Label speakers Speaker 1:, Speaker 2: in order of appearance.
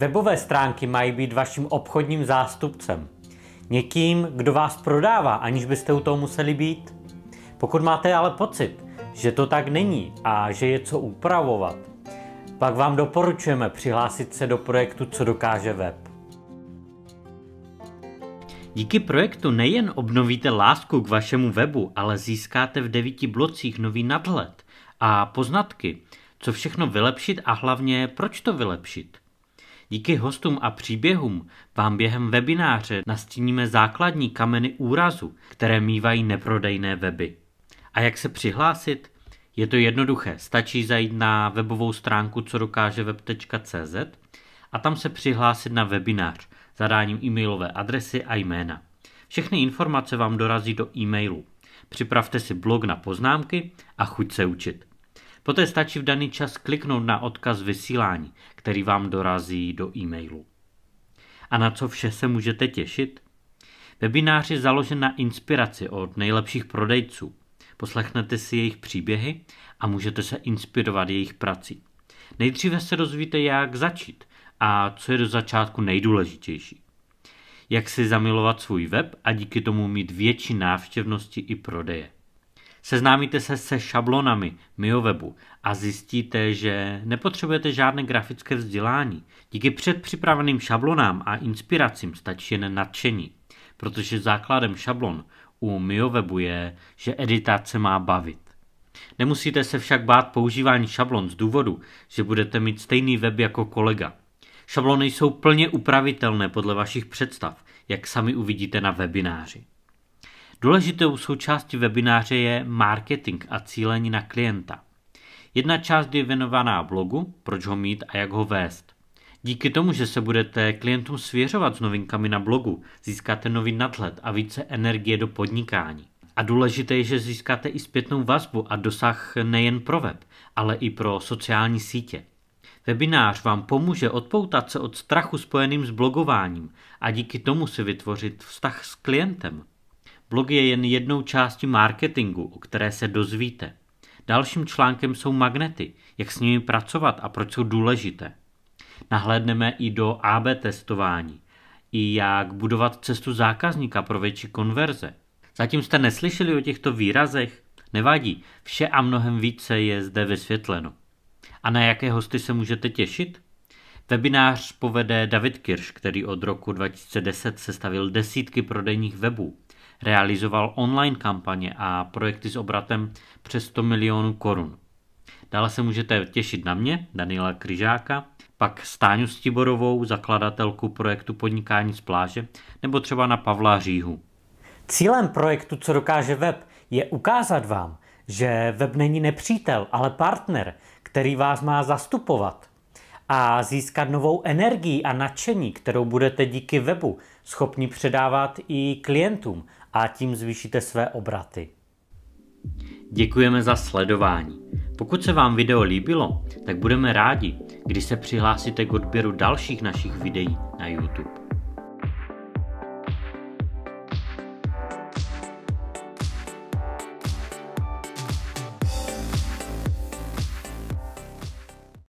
Speaker 1: Webové stránky mají být vaším obchodním zástupcem. Někým, kdo vás prodává, aniž byste u toho museli být. Pokud máte ale pocit, že to tak není a že je co upravovat, pak vám doporučujeme přihlásit se do projektu Co dokáže web. Díky projektu nejen obnovíte lásku k vašemu webu, ale získáte v devíti blocích nový nadhled a poznatky, co všechno vylepšit a hlavně proč to vylepšit. Díky hostům a příběhům vám během webináře nastíníme základní kameny úrazu, které mývají neprodejné weby. A jak se přihlásit? Je to jednoduché, stačí zajít na webovou stránku co dokáže web.cz a tam se přihlásit na webinář zadáním e-mailové adresy a jména. Všechny informace vám dorazí do e-mailu. Připravte si blog na poznámky a chuť se učit. Poté stačí v daný čas kliknout na odkaz vysílání, který vám dorazí do e-mailu. A na co vše se můžete těšit? Webinář je založen na inspiraci od nejlepších prodejců. Poslechnete si jejich příběhy a můžete se inspirovat jejich prací. Nejdříve se dozvíte, jak začít a co je do začátku nejdůležitější. Jak si zamilovat svůj web a díky tomu mít větší návštěvnosti i prodeje. Seznámíte se se šablonami MioWebu a zjistíte, že nepotřebujete žádné grafické vzdělání. Díky předpřipraveným šablonám a inspiracím stačí jen nadšení, protože základem šablon u MioWebu je, že editace má bavit. Nemusíte se však bát používání šablon z důvodu, že budete mít stejný web jako kolega. Šablony jsou plně upravitelné podle vašich představ, jak sami uvidíte na webináři. Důležitou součástí webináře je marketing a cílení na klienta. Jedna část je věnovaná blogu, proč ho mít a jak ho vést. Díky tomu, že se budete klientům svěřovat s novinkami na blogu, získáte nový nadhled a více energie do podnikání. A důležité je, že získáte i zpětnou vazbu a dosah nejen pro web, ale i pro sociální sítě. Webinář vám pomůže odpoutat se od strachu spojeným s blogováním a díky tomu si vytvořit vztah s klientem. Blog je jen jednou částí marketingu, o které se dozvíte. Dalším článkem jsou magnety, jak s nimi pracovat a proč jsou důležité. Nahlédneme i do AB testování, i jak budovat cestu zákazníka pro větší konverze. Zatím jste neslyšeli o těchto výrazech? Nevadí, vše a mnohem více je zde vysvětleno. A na jaké hosty se můžete těšit? Webinář povede David Kirš, který od roku 2010 sestavil desítky prodejních webů Realizoval online kampaně a projekty s obratem přes 100 milionů korun. Dále se můžete těšit na mě, Daniela Kryžáka, pak Stáňu Stiborovou, zakladatelku projektu Podnikání z pláže, nebo třeba na Pavla Říhu. Cílem projektu Co dokáže web je ukázat vám, že web není nepřítel, ale partner, který vás má zastupovat a získat novou energii a nadšení, kterou budete díky webu schopni předávat i klientům, a tím zvýšíte své obraty. Děkujeme za sledování. Pokud se vám video líbilo, tak budeme rádi, když se přihlásíte k odběru dalších našich videí na YouTube.